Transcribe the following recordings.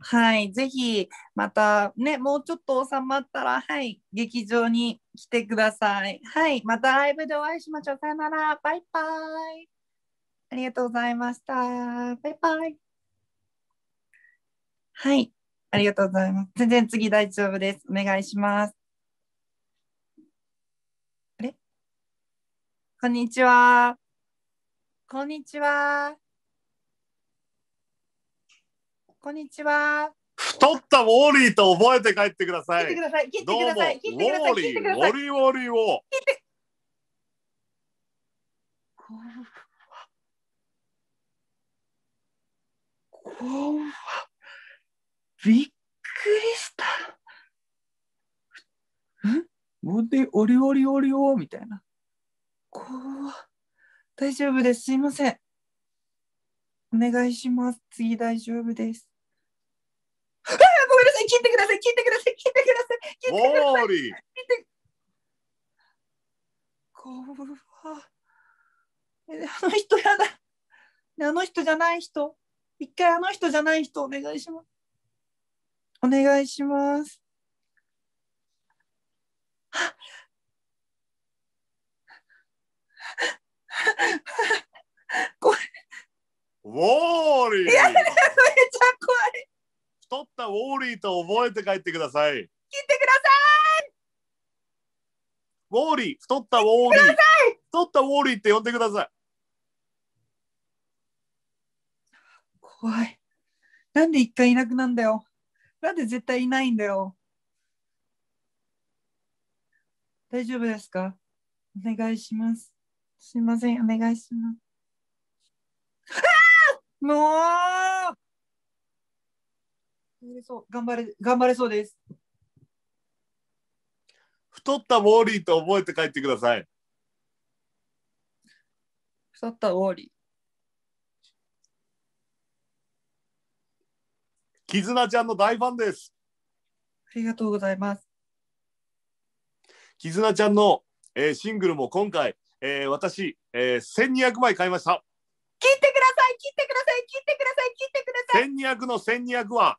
はい、ぜひまたね、もうちょっと収まったら、はい、劇場に来てください。はい、またライブでお会いしましょう。さよなら、バイバイ。ありがとうございました。バイバイ。はい、ありがとうございます。全然次大丈夫です。お願いします。あれこんにちは。こんにちは。こんにちは。太ったウォーリーと覚えて帰ってください。切ってください。切ってください。切ってください。ウォーリー、ウォーリー、ウォーリーを。こう、びっくりした。んうで、おりおりおりみたいな。こう、大丈夫です。すいません。お願いします。次大丈夫です。い、聞いてください、聞いてください、聞いてください、聞いてください。聞いてあの人やだ。あの人じゃない人。一回あの人じゃない人お願いします。お願いします。ウォーリーと覚えて帰ってください。聞いてくださいウォーリー、太ったウォーリー。太ったウォーリーって呼んでください。怖い。なんで一回いなくなんだよ。なんで絶対いないんだよ。大丈夫ですかお願いします。すいません、お願いします。ああもう頑張れ、頑張れそうです。太ったウォーリーと覚えて帰ってください。太ったウォーリー。絆ちゃんの大ファンです。ありがとうございます。絆ちゃんの、えー、シングルも今回、えー、私、えー、1200枚買いました。切ってください、切ってください、切ってください、切ってください。1200の1200は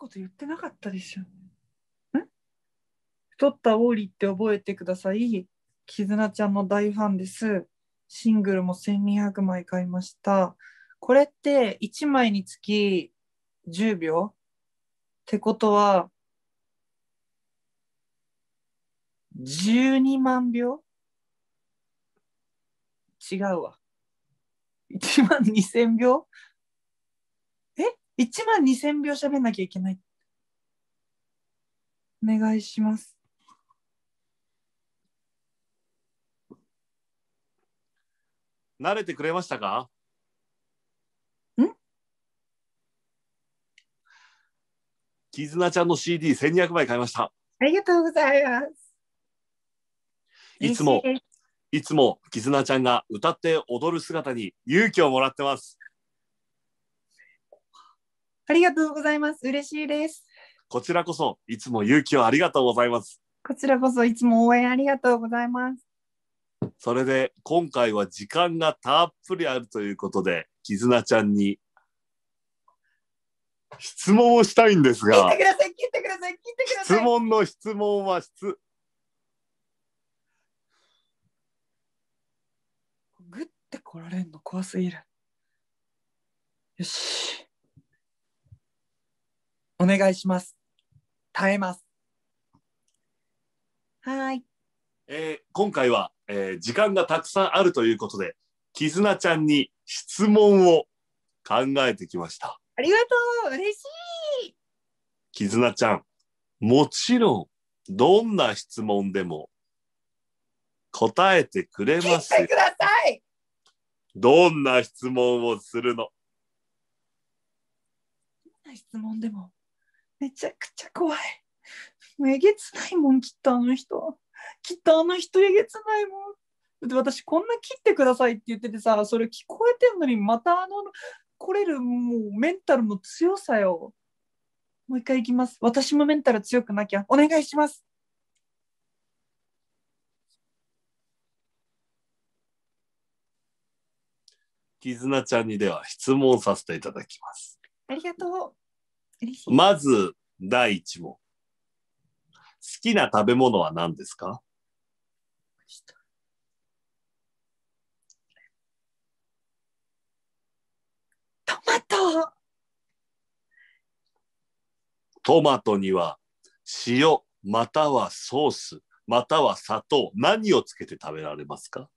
こと言ってなかったですよね。ん太ったオーリーって覚えてください。絆ちゃんの大ファンです。シングルも1200枚買いました。これって1枚につき10秒ってことは、12万秒違うわ。1万2000秒1万2000秒喋んなきゃいけない。お願いします。慣れてくれましたかんキちゃんの CD1200 枚買いました。ありがとうございます。いつも、いつも、絆ちゃんが歌って踊る姿に勇気をもらってます。ありがとうございます。嬉しいです。こちらこそ、いつも勇気をありがとうございます。こちらこそ、いつも応援ありがとうございます。それで、今回は時間がたっぷりあるということで、きずなちゃんに質問をしたいんですが。聞いてください、聞いてください、聞いてください。質問の質問は質。グッて来られるの怖すぎる。よし。お願いします。耐えます。はい。えー、今回は、えー、時間がたくさんあるということで、絆ちゃんに質問を考えてきました。ありがとう嬉しい絆ちゃん、もちろん、どんな質問でも答えてくれますい。どんな質問をするの質問でも。めちゃくちゃ怖い。えげつないもん、きっとあの人。きっとあの人えげつないもん。で私、こんな切ってくださいって言っててさ、それ聞こえてんのに、またあの、来れるもうメンタルの強さよ。もう一回いきます。私もメンタル強くなきゃ。お願いします。絆ちゃんにでは質問させていただきます。ありがとう。まず、第一問。好きな食べ物は何ですかトマトトマトには塩またはソースまたは砂糖何をつけて食べられますか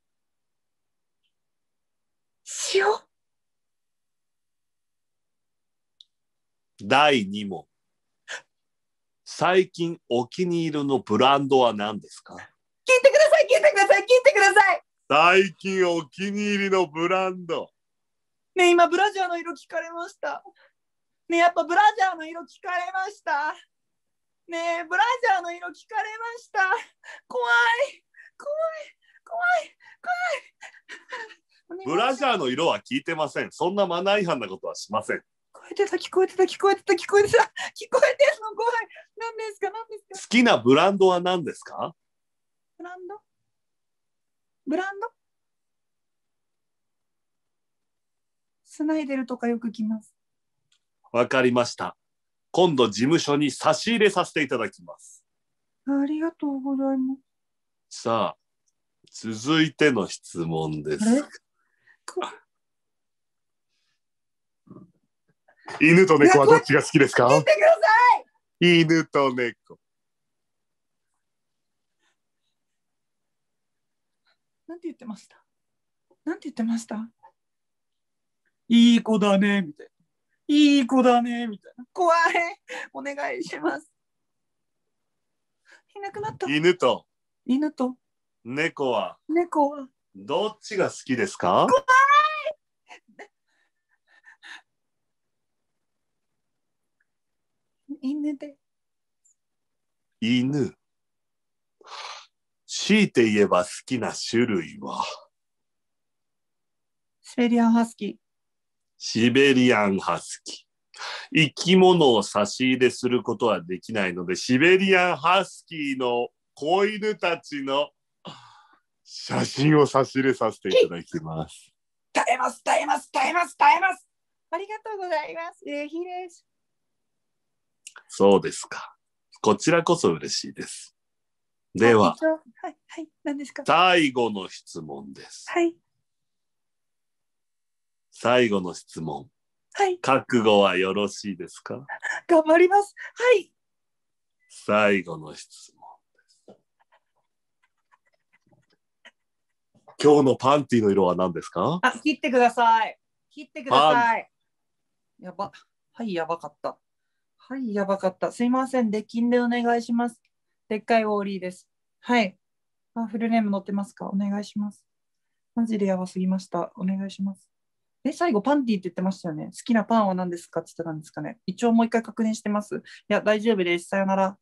塩第2問。最近お気に入りのブランドは何ですか聞いてください聞いてください聞いてください最近お気に入りのブランド。ね今ブラジャーの色聞かれました。ねやっぱブラジャーの色聞かれました。ねブラジャーの色聞かれました。怖い怖い怖い怖いブラジャーの色は聞いてません。そんなマナー違反なことはしません。えてた聞こえてた聞こえてた聞こえてた聞こえて のごい何ですか何ですか好きなブランドは何ですかブランドブランドスナイデルとかよく来ますわかりました今度事務所に差し入れさせていただきますありがとうございますさあ続いての質問です犬と猫はどっちが好きですか聞いてください犬と猫。なんて言ってましたなんて言ってましたいい子だね、みたいな。いい子だね、みたいな。怖い。お願いします。いなくなった。犬と。犬と。猫は。猫は。どっちが好きですか怖い犬で。犬。強いて言えば好きな種類はシベリアンハスキー。シベリアンハスキー。生き物を差し入れすることはできないので、シベリアンハスキーの子犬たちの写真を差し入れさせていただきます。耐えます、耐えます、耐えます、耐えます。ありがとうございます。えー、ひれし。そうですか。こちらこそ嬉しいです。では、はい、はい、何ですか最後の質問です。はい。最後の質問。はい。覚悟はよろしいですか頑張ります。はい。最後の質問です。今日のパンティの色は何ですかあ、切ってください。切ってください。やば。はい、やばかった。はい、やばかった。すいません。デッキンでお願いします。でっかいウォーリーです。はい。あフルネーム載ってますかお願いします。マジでやばすぎました。お願いします。え、最後、パンティって言ってましたよね。好きなパンは何ですかって言ってたんですかね。一応もう一回確認してます。いや、大丈夫です。さよなら。